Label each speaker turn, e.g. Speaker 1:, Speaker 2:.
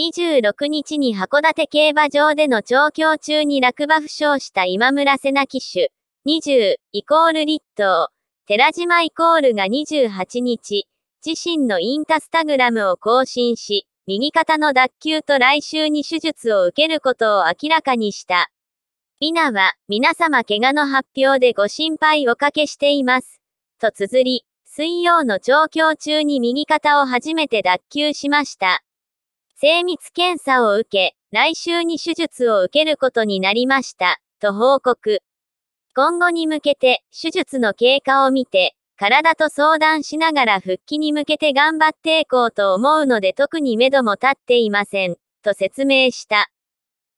Speaker 1: 26日に函館競馬場での調教中に落馬負傷した今村瀬名騎手、20、イコール立東、寺島イコールが28日、自身のインタスタグラムを更新し、右肩の脱臼と来週に手術を受けることを明らかにした。皆は、皆様怪我の発表でご心配おかけしています。と綴り、水曜の調教中に右肩を初めて脱臼しました。精密検査を受け、来週に手術を受けることになりました、と報告。今後に向けて、手術の経過を見て、体と相談しながら復帰に向けて頑張っていこうと思うので特に目処も立っていません、と説明した。